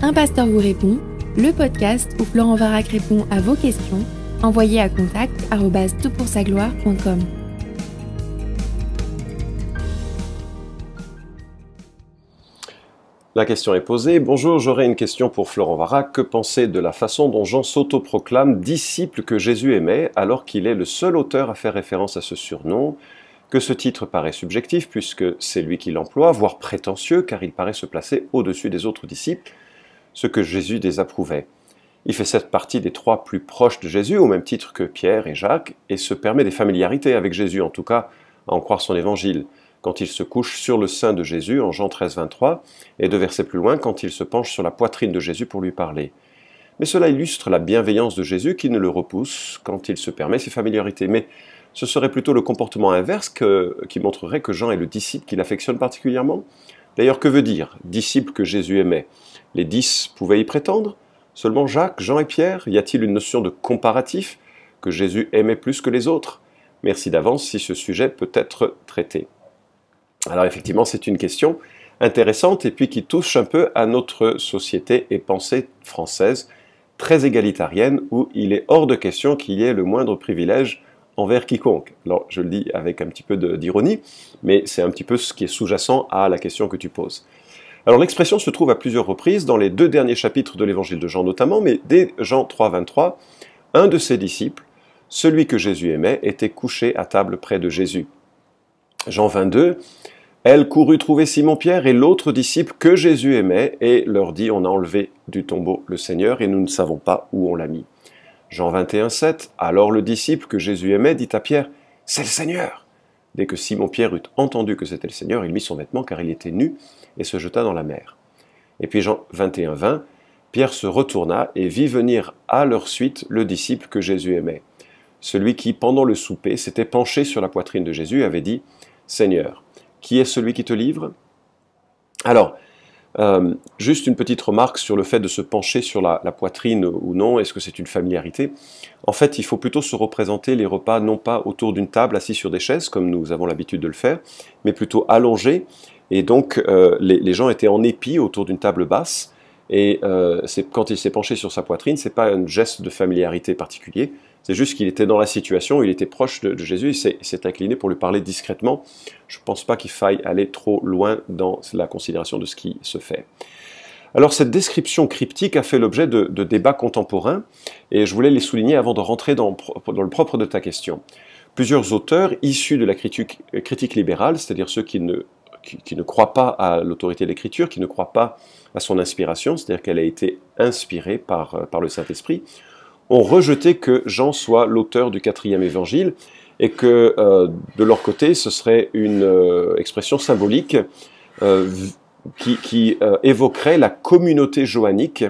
Un pasteur vous répond, le podcast où Florent Varac répond à vos questions, envoyez à contact gloire.com La question est posée. Bonjour, j'aurais une question pour Florent Varac. Que penser de la façon dont Jean s'autoproclame disciple que Jésus aimait, alors qu'il est le seul auteur à faire référence à ce surnom que ce titre paraît subjectif puisque c'est lui qui l'emploie, voire prétentieux car il paraît se placer au-dessus des autres disciples ce que Jésus désapprouvait. Il fait cette partie des trois plus proches de Jésus, au même titre que Pierre et Jacques, et se permet des familiarités avec Jésus, en tout cas à en croire son évangile, quand il se couche sur le sein de Jésus en Jean 13, 23, et de versets plus loin, quand il se penche sur la poitrine de Jésus pour lui parler. Mais cela illustre la bienveillance de Jésus qui ne le repousse quand il se permet ces familiarités. Mais ce serait plutôt le comportement inverse qui montrerait que Jean est le disciple qu'il affectionne particulièrement. D'ailleurs, que veut dire disciple que Jésus aimait Les dix pouvaient y prétendre Seulement Jacques, Jean et Pierre Y a-t-il une notion de comparatif que Jésus aimait plus que les autres Merci d'avance si ce sujet peut être traité. Alors effectivement, c'est une question intéressante et puis qui touche un peu à notre société et pensée française très égalitarienne où il est hors de question qu'il y ait le moindre privilège envers quiconque. Alors je le dis avec un petit peu d'ironie, mais c'est un petit peu ce qui est sous-jacent à la question que tu poses. Alors l'expression se trouve à plusieurs reprises dans les deux derniers chapitres de l'évangile de Jean notamment, mais dès Jean 3, 23, un de ses disciples, celui que Jésus aimait, était couché à table près de Jésus. Jean 22, elle courut trouver Simon-Pierre et l'autre disciple que Jésus aimait et leur dit, on a enlevé du tombeau le Seigneur et nous ne savons pas où on l'a mis. Jean 21, 7. Alors le disciple que Jésus aimait dit à Pierre C'est le Seigneur Dès que Simon-Pierre eut entendu que c'était le Seigneur, il mit son vêtement car il était nu et se jeta dans la mer. Et puis Jean 21, 20. Pierre se retourna et vit venir à leur suite le disciple que Jésus aimait, celui qui, pendant le souper, s'était penché sur la poitrine de Jésus avait dit Seigneur, qui est celui qui te livre Alors, euh, juste une petite remarque sur le fait de se pencher sur la, poitrine ou non, est-ce que c'est une familiarité En fait, il faut plutôt se représenter les repas non pas autour d'une table assis sur des chaises, comme nous avons l'habitude de le faire, mais plutôt allongés. Et donc, euh, les, gens étaient en épi autour d'une table basse. Et euh, quand il s'est penché sur sa poitrine, ce n'est pas un geste de familiarité particulier, c'est juste qu'il était dans la situation, il était proche de, Jésus, il s'est incliné pour lui parler discrètement. Je ne pense pas qu'il faille aller trop loin dans la considération de ce qui se fait. Alors cette description cryptique a fait l'objet de, débats contemporains et je voulais les souligner avant de rentrer dans, le propre de ta question. Plusieurs auteurs issus de la critique, libérale, c'est-à-dire ceux qui ne, croient pas à l'autorité de l'écriture, qui ne croient pas à son inspiration, c'est-à-dire qu'elle a été inspirée par le Saint-Esprit, ont rejeté que Jean soit l'auteur du quatrième évangile et que euh, de leur côté, ce serait une euh, expression symbolique euh, qui, évoquerait la communauté joannique,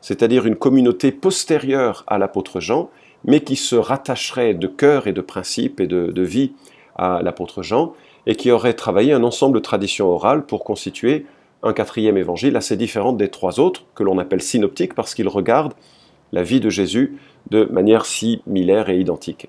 c'est-à-dire une communauté postérieure à l'apôtre Jean, mais qui se rattacherait de cœur et de principe et de, de vie à l'apôtre Jean, et qui aurait travaillé un ensemble de traditions orales pour constituer un quatrième évangile assez différent des trois autres, que l'on appelle synoptique parce qu'il regarde la vie de Jésus de manière similaire et identique.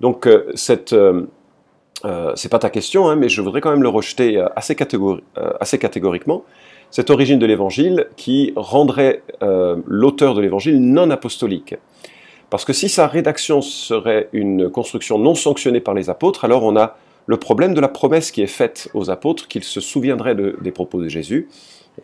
Donc, euh, cette, euh, euh, c'est pas ta question, hein, mais je voudrais quand même le rejeter assez, catégoriquement. Cette origine de l'évangile qui rendrait l'auteur de l'évangile non apostolique. Parce que si sa rédaction serait une construction non sanctionnée par les apôtres, alors on a le problème de la promesse qui est faite aux apôtres, qu'ils se souviendraient des propos de Jésus.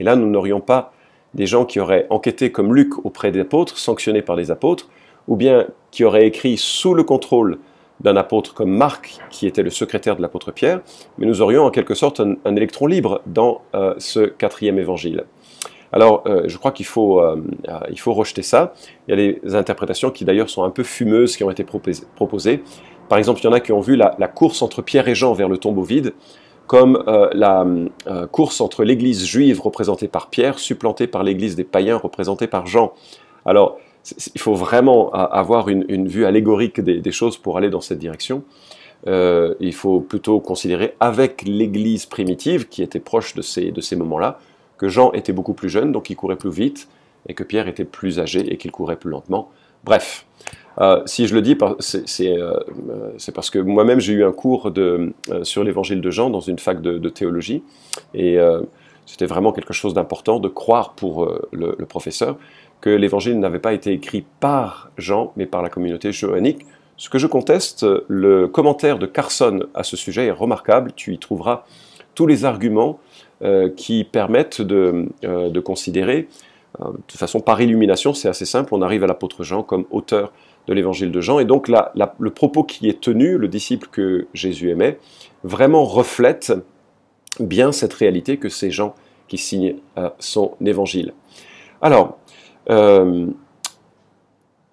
Et là, nous n'aurions pas des gens qui auraient enquêté comme Luc auprès des apôtres, sanctionnés par les apôtres, ou bien qui auraient écrit sous le contrôle d'un apôtre comme Marc, qui était le secrétaire de l'apôtre Pierre, mais nous aurions en quelque sorte un, électron libre dans euh, ce quatrième évangile. Alors, euh, je crois qu'il faut, euh, faut rejeter ça. Il y a des interprétations qui d'ailleurs sont un peu fumeuses, qui ont été proposées. Par exemple, il y en a qui ont vu la course entre Pierre et Jean vers le tombeau vide comme euh, la euh, course entre l'église juive représentée par Pierre, supplantée par l'église des païens représentée par Jean. Alors, il faut vraiment avoir une, vue allégorique des, choses pour aller dans cette direction. Euh, il faut plutôt considérer avec l'église primitive, qui était proche de ces, de ces moments-là, que Jean était beaucoup plus jeune, donc il courait plus vite, et que Pierre était plus âgé et qu'il courait plus lentement. Bref, euh, si je le dis, euh, euh, c'est parce que moi-même j'ai eu un cours sur l'évangile de Jean dans une fac de, théologie, et c'était vraiment quelque chose d'important de croire pour le, professeur que l'évangile n'avait pas été écrit par Jean, mais par la communauté johannique. Ce que je conteste, le commentaire de Carson à ce sujet est remarquable, tu y trouveras tous les arguments qui permettent de, considérer de toute façon, par illumination, c'est assez simple, on arrive à l'apôtre Jean comme auteur de l'évangile de Jean. Et donc le propos qui est tenu, le disciple que Jésus aimait, vraiment reflète bien cette réalité que ces gens qui signent euh, son évangile. Alors, euh,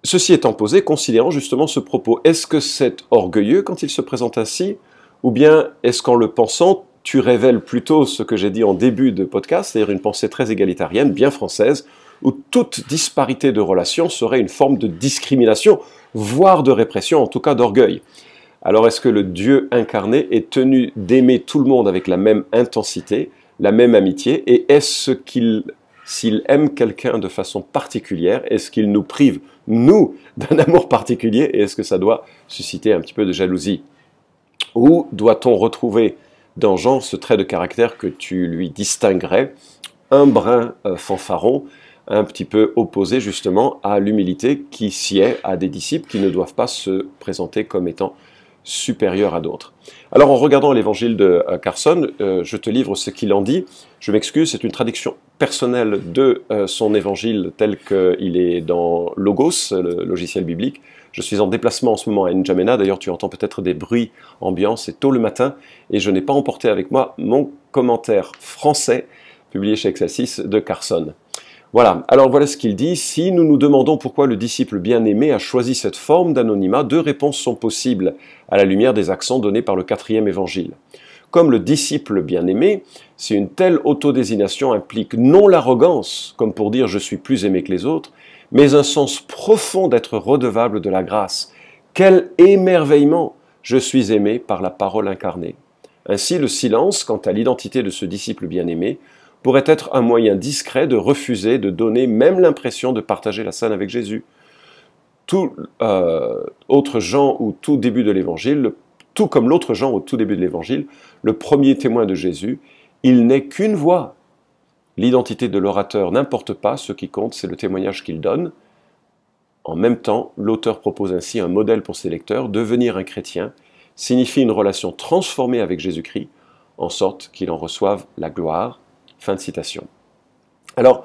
ceci étant posé, considérons justement ce propos. Est-ce que c'est orgueilleux quand il se présente ainsi Ou bien est-ce qu'en le pensant, tu révèles plutôt ce que j'ai dit en début de podcast, c'est-à-dire une pensée très égalitarienne, bien française, où toute disparité de relation serait une forme de discrimination, voire de répression, en tout cas d'orgueil. Alors est-ce que le Dieu incarné est tenu d'aimer tout le monde avec la même intensité, la même amitié, et est-ce qu'il s'il aime quelqu'un de façon particulière, est-ce qu'il nous prive, nous, d'un amour particulier et est-ce que ça doit susciter un petit peu de jalousie Ou doit-on retrouver dans Jean ce trait de caractère que tu lui distinguerais Un brin euh, fanfaron, un petit peu opposé justement à l'humilité qui sied à des disciples qui ne doivent pas se présenter comme étant supérieurs à d'autres. Alors en regardant l'évangile de euh, Carson, euh, je te livre ce qu'il en dit. Je m'excuse, c'est une traduction personnelle de euh, son évangile tel qu'il est dans Logos, le logiciel biblique. Je suis en déplacement en ce moment à N'Djamena, d'ailleurs tu entends peut-être des bruits ambiants, c'est tôt le matin, et je n'ai pas emporté avec moi mon commentaire français publié chez Excel6 de Carson. Voilà, alors voilà ce qu'il dit. Si nous nous demandons pourquoi le disciple bien-aimé a choisi cette forme d'anonymat, deux réponses sont possibles à la lumière des accents donnés par le quatrième évangile. Comme le disciple bien-aimé, si une telle autodésignation implique non l'arrogance, comme pour dire je suis plus aimé que les autres, mais un sens profond d'être redevable de la grâce. Quel émerveillement Je suis aimé par la parole incarnée. Ainsi, le silence quant à l'identité de ce disciple bien-aimé pourrait être un moyen discret de refuser de donner même l'impression de partager la scène avec Jésus. Tout euh, autre Jean au tout début de l'Évangile, tout comme l'autre Jean au tout début de l'Évangile, le premier témoin de Jésus, il n'est qu'une voix. L'identité de l'orateur n'importe pas, ce qui compte c'est le témoignage qu'il donne. En même temps, l'auteur propose ainsi un modèle pour ses lecteurs, devenir un chrétien signifie une relation transformée avec Jésus-Christ, en sorte qu'il en reçoive la gloire Fin de citation. Alors,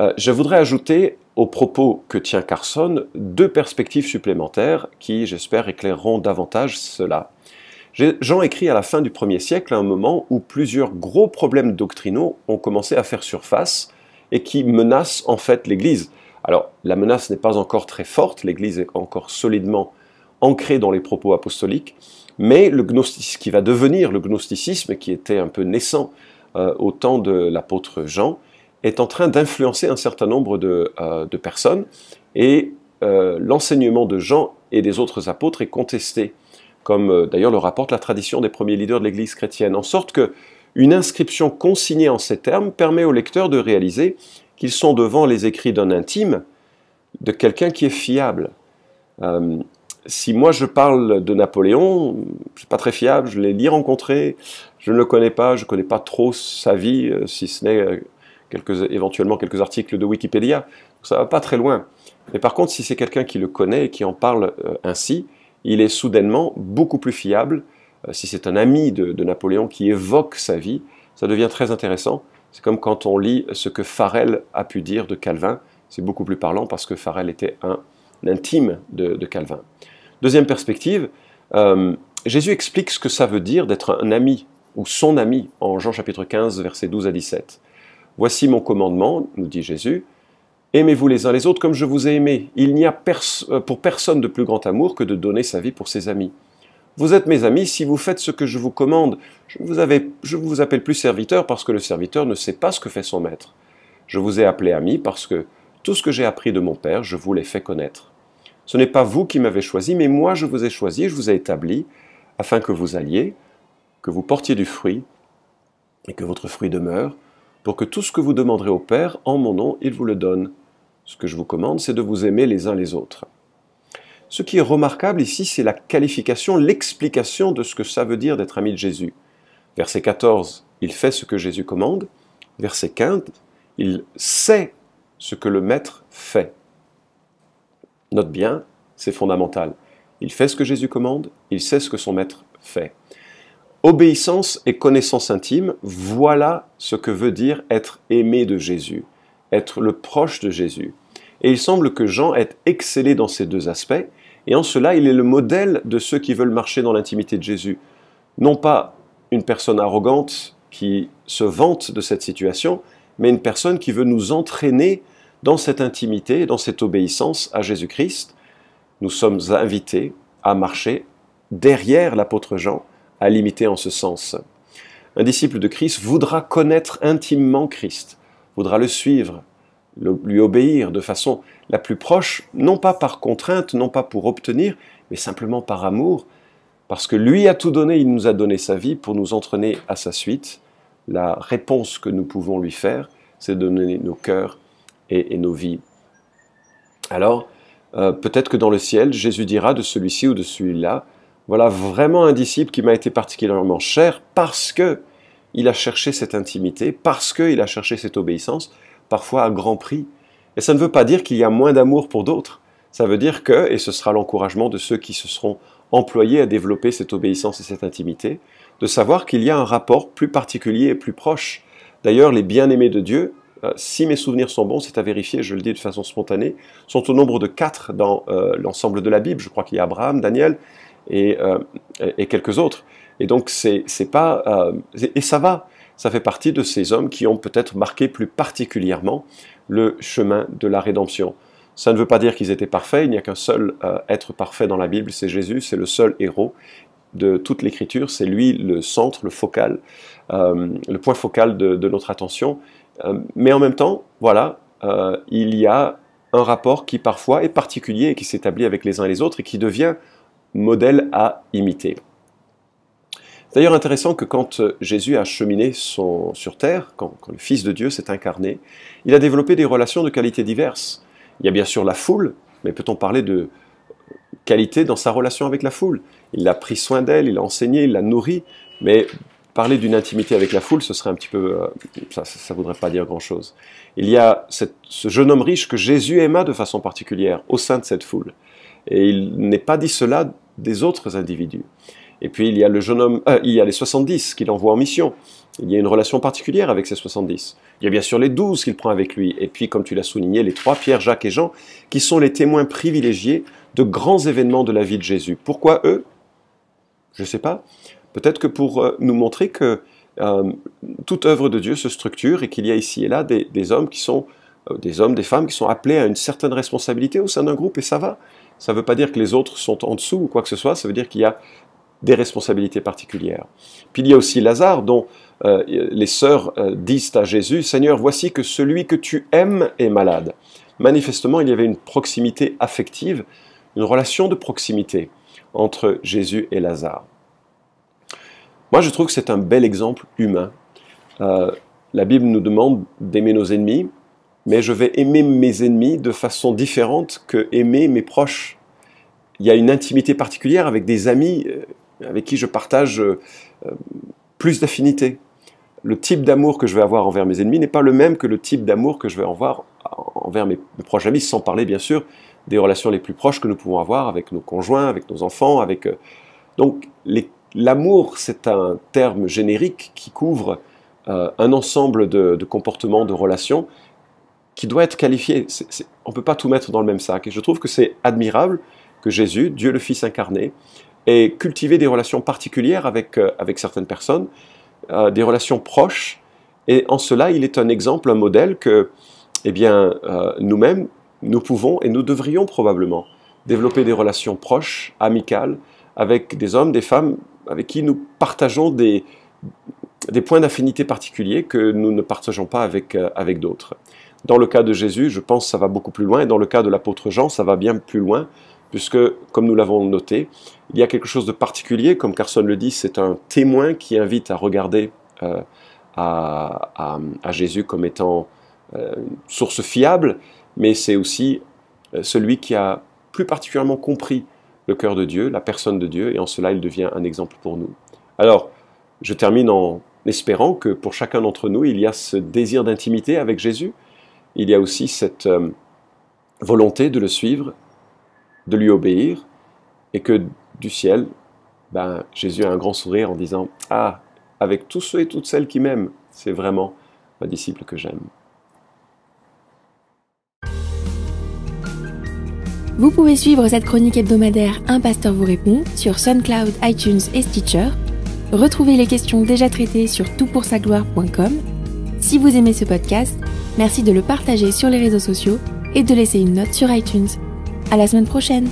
euh, je voudrais ajouter aux propos que tient Carson deux perspectives supplémentaires qui, j'espère, éclaireront davantage cela. Jean écrit à la fin du 1er siècle à un moment où plusieurs gros problèmes doctrinaux ont commencé à faire surface et qui menacent en fait l'Église. Alors, la menace n'est pas encore très forte, l'Église est encore solidement ancrée dans les propos apostoliques, mais le gnosticisme qui va devenir le gnosticisme, qui était un peu naissant euh, au temps de l'apôtre Jean, est en train d'influencer un certain nombre de, euh, personnes et euh, l'enseignement de Jean et des autres apôtres est contesté, comme d'ailleurs le rapporte la tradition des premiers leaders de l'Église chrétienne, en sorte que une inscription consignée en ces termes permet au lecteur de réaliser qu'ils sont devant les écrits d'un intime, de quelqu'un qui est fiable si moi je parle de Napoléon, c'est pas très fiable, je l'ai ni rencontré, je ne le connais pas, je ne connais pas trop sa vie, euh, si ce n'est euh, éventuellement quelques articles de Wikipédia. ça va pas très loin. Mais par contre, si c'est quelqu'un qui le connaît et qui en parle euh, ainsi, il est soudainement beaucoup plus fiable. si c'est un ami de, Napoléon qui évoque sa vie, ça devient très intéressant. C'est comme quand on lit ce que Farel a pu dire de Calvin. C'est beaucoup plus parlant parce que Farel était un, intime de Calvin. Deuxième perspective, euh, Jésus explique ce que ça veut dire d'être un ami ou son ami en Jean chapitre 15, versets 12 à 17. Voici mon commandement, nous dit Jésus, aimez-vous les uns les autres comme je vous ai aimé. Il n'y a euh, pour personne de plus grand amour que de donner sa vie pour ses amis. Vous êtes mes amis si vous faites ce que je vous commande. Je vous, je vous appelle plus serviteur parce que le serviteur ne sait pas ce que fait son maître. Je vous ai appelé ami parce que tout ce que j'ai appris de mon Père, je vous l'ai fait connaître. Ce n'est pas vous qui m'avez choisi, mais moi je vous ai choisi, je vous ai établi, afin que vous alliez, que vous portiez du fruit, et que votre fruit demeure, pour que tout ce que vous demanderez au Père, en mon nom, il vous le donne. Ce que je vous commande, c'est de vous aimer les uns les autres. Ce qui est remarquable ici, c'est la qualification, l'explication de ce que ça veut dire d'être ami de Jésus. Verset 14, il fait ce que Jésus commande. Verset 15, il sait ce que le Maître fait. Note bien, c'est fondamental. Il fait ce que Jésus commande, il sait ce que son maître fait. Obéissance et connaissance intime, voilà ce que veut dire être aimé de Jésus, être le proche de Jésus. Et il semble que Jean est excellé dans ces deux aspects, et en cela il est le modèle de ceux qui veulent marcher dans l'intimité de Jésus. Non pas une personne arrogante qui se vante de cette situation, mais une personne qui veut nous entraîner dans cette intimité, dans cette obéissance à Jésus-Christ, nous sommes invités à marcher derrière l'apôtre Jean, à l'imiter en ce sens. Un disciple de Christ voudra connaître intimement Christ, voudra le suivre, lui obéir de façon la plus proche, non pas par contrainte, non pas pour obtenir, mais simplement par amour, parce que lui a tout donné, il nous a donné sa vie pour nous entraîner à sa suite. La réponse que nous pouvons lui faire, c'est de donner nos cœurs et, nos vies. Alors, euh, peut-être que dans le ciel, Jésus dira de celui-ci ou de celui-là, voilà vraiment un disciple qui m'a été particulièrement cher parce que il a cherché cette intimité, parce qu'il a cherché cette obéissance, parfois à grand prix. Et ça ne veut pas dire qu'il y a moins d'amour pour d'autres. Ça veut dire que, et ce sera l'encouragement de ceux qui se seront employés à développer cette obéissance et cette intimité, de savoir qu'il y a un rapport plus particulier et plus proche. D'ailleurs, les bien-aimés de Dieu euh, si mes souvenirs sont bons, c'est à vérifier, je le dis de façon spontanée, sont au nombre de quatre dans euh, l'ensemble de la Bible. Je crois qu'il y a Abraham, Daniel et, euh, quelques autres. Et donc, c'est pas. et ça va. Ça fait partie de ces hommes qui ont peut-être marqué plus particulièrement le chemin de la rédemption. Ça ne veut pas dire qu'ils étaient parfaits, il n'y a qu'un seul être parfait dans la Bible, c'est Jésus, c'est le seul héros de toute l'écriture, c'est lui le centre, le focal, le point focal de notre attention. Euh, mais en même temps, voilà, euh, il y a un rapport qui parfois est particulier et qui s'établit avec les uns et les autres et qui devient modèle à imiter. d'ailleurs intéressant que quand euh, Jésus a cheminé sur terre, quand, le Fils de Dieu s'est incarné, il a développé des relations de qualités diverses. Il y a bien sûr la foule, mais peut-on parler de qualité dans sa relation avec la foule Il a pris soin d'elle, il a enseigné, il l'a nourrie, mais parler d'une intimité avec la foule, ce serait un petit peu, euh, ça, ne voudrait pas dire grand chose. Il y a ce jeune homme riche que Jésus aima de façon particulière au sein de cette foule, et il n'est pas dit cela des autres individus. Et puis il y a le jeune homme, euh, il y a les 70 qu'il envoie en mission. Il y a une relation particulière avec ces 70. Il y a bien sûr les 12 qu'il prend avec lui. Et puis, comme tu l'as souligné, les trois, Pierre, Jacques et Jean, qui sont les témoins privilégiés de grands événements de la vie de Jésus. Pourquoi eux Je ne sais pas. Peut-être que pour euh, nous montrer que euh, toute œuvre de Dieu se structure et qu'il y a ici et là des, hommes qui sont, euh, des hommes, des femmes qui sont appelés à une certaine responsabilité au sein d'un groupe et ça va. Ça ne veut pas dire que les autres sont en dessous ou quoi que ce soit, ça veut dire qu'il y a des responsabilités particulières. Puis il y a aussi Lazare dont les sœurs disent à Jésus, Seigneur, voici que celui que tu aimes est malade. Manifestement, il y avait une proximité affective, une relation de proximité entre Jésus et Lazare. Moi, je trouve que c'est un bel exemple humain. Euh, la Bible nous demande d'aimer nos ennemis, mais je vais aimer mes ennemis de façon différente que aimer mes proches. Il y a une intimité particulière avec des amis euh, avec qui je partage euh, plus d'affinités. Le type d'amour que je vais avoir envers mes ennemis n'est pas le même que le type d'amour que je vais avoir envers mes, proches amis, sans parler bien sûr des relations les plus proches que nous pouvons avoir avec nos conjoints, avec nos enfants, avec... donc les L'amour, c'est un terme générique qui couvre euh, un ensemble de, comportements, de relations, qui doit être qualifié. on ne peut pas tout mettre dans le même sac. Et je trouve que c'est admirable que Jésus, Dieu le Fils incarné, ait cultivé des relations particulières avec, euh, avec certaines personnes, euh, des relations proches. Et en cela, il est un exemple, un modèle que eh bien, nous-mêmes, nous pouvons et nous devrions probablement développer des relations proches, amicales, avec des hommes, des femmes avec qui nous partageons des, points d'affinité particuliers que nous ne partageons pas euh, avec, d'autres. Dans le cas de Jésus, je pense que ça va beaucoup plus loin, et dans le cas de l'apôtre Jean, ça va bien plus loin, puisque, comme nous l'avons noté, il y a quelque chose de particulier, comme Carson le dit, c'est un témoin qui invite à regarder euh, à, Jésus comme étant euh, source fiable, mais c'est aussi celui qui a plus particulièrement compris le cœur de Dieu, la personne de Dieu, et en cela il devient un exemple pour nous. Alors, je termine en espérant que pour chacun d'entre nous, il y a ce désir d'intimité avec Jésus, il y a aussi cette euh, volonté de le suivre, de lui obéir, et que du ciel, ben, Jésus a un grand sourire en disant ⁇ Ah, avec tous ceux et toutes celles qui m'aiment, c'est vraiment ma disciple que j'aime ⁇ Vous pouvez suivre cette chronique hebdomadaire Un pasteur vous répond sur SoundCloud, iTunes et Stitcher. Retrouvez les questions déjà traitées sur toutpoursagloire.com. Si vous aimez ce podcast, merci de le partager sur les réseaux sociaux et de laisser une note sur iTunes. À la semaine prochaine!